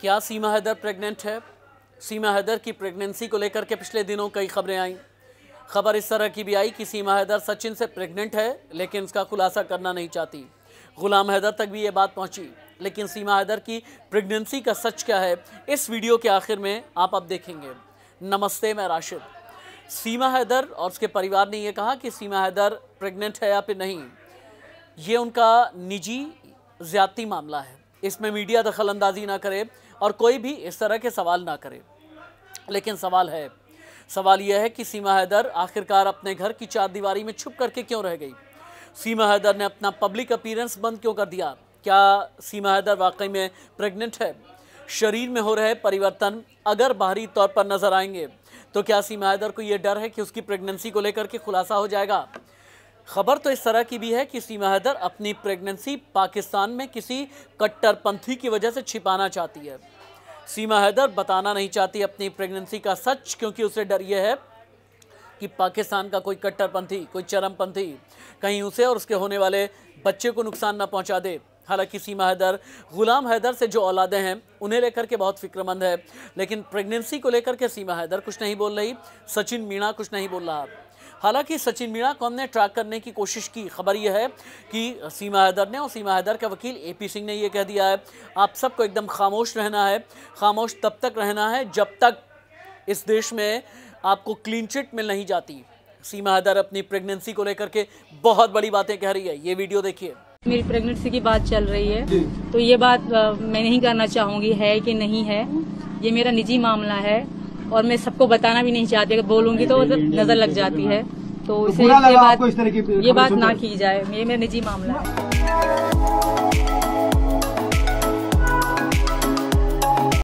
क्या सीमा हैदर प्रेग्नेंट है सीमा हैदर की प्रेगनेंसी को लेकर के पिछले दिनों कई खबरें आईं खबर इस तरह की भी आई कि सीमा हैदर सचिन से प्रेग्नेंट है लेकिन उसका खुलासा करना नहीं चाहती गुलाम हैदर तक भी ये बात पहुंची लेकिन सीमा हैदर की प्रेगनेंसी का सच क्या है इस वीडियो के आखिर में आप अब देखेंगे नमस्ते मैं राशिद सीमा हैदर और उसके परिवार ने यह कहा कि सीमा हैदर प्रेग्नेंट है या फिर नहीं ये उनका निजी ज़्यादती मामला है इसमें मीडिया दखल अंदाजी ना करे और कोई भी इस तरह के सवाल ना करे लेकिन सवाल है सवाल यह है कि सीमा हैदर आखिरकार अपने घर की चार दीवारी में छुप करके क्यों रह गई सीमा हैदर ने अपना पब्लिक अपीरेंस बंद क्यों कर दिया क्या सीमा हैदर वाकई में प्रेग्नेंट है शरीर में हो रहे परिवर्तन अगर बाहरी तौर पर नजर आएंगे तो क्या सीमा हैदर को यह डर है कि उसकी प्रेगनेंसी को लेकर के खुलासा हो जाएगा खबर तो इस तरह की भी है कि सीमा हैदर अपनी प्रेगनेंसी पाकिस्तान में किसी कट्टरपंथी की वजह से छिपाना चाहती है सीमा हैदर बताना नहीं चाहती अपनी प्रेगनेंसी का सच क्योंकि उसे डर यह है कि पाकिस्तान का कोई कट्टरपंथी कोई चरमपंथी कहीं उसे और उसके होने वाले बच्चे को नुकसान ना पहुंचा दे हालांकि सीमा हैदर गुलाम हैदर से जो औलादे हैं उन्हें लेकर के बहुत फिक्रमंद है लेकिन प्रेगनेंसी को लेकर के सीमा हैदर कुछ नहीं बोल रही सचिन मीणा कुछ नहीं बोल रहा हालांकि सचिन मीणा को हमने ट्रैक करने की कोशिश की खबर यह है कि सीमा हैदर ने और सीमा हैदर का वकील ए पी सिंह ने यह कह दिया है आप सबको एकदम खामोश रहना है खामोश तब तक रहना है जब तक इस देश में आपको क्लीन चिट मिल नहीं जाती सीमा हैदर अपनी प्रेगनेंसी को लेकर के बहुत बड़ी बातें कह रही है ये वीडियो देखिए मेरी प्रेगनेंसी की बात चल रही है तो ये बात मैं नहीं करना चाहूंगी है कि नहीं है ये मेरा निजी मामला है और मैं सबको बताना भी नहीं चाहती अगर बोलूंगी तो मतलब नजर लग जाती है तो, तो इसलिए ये बात ना की जाए ये मेरा निजी मामला है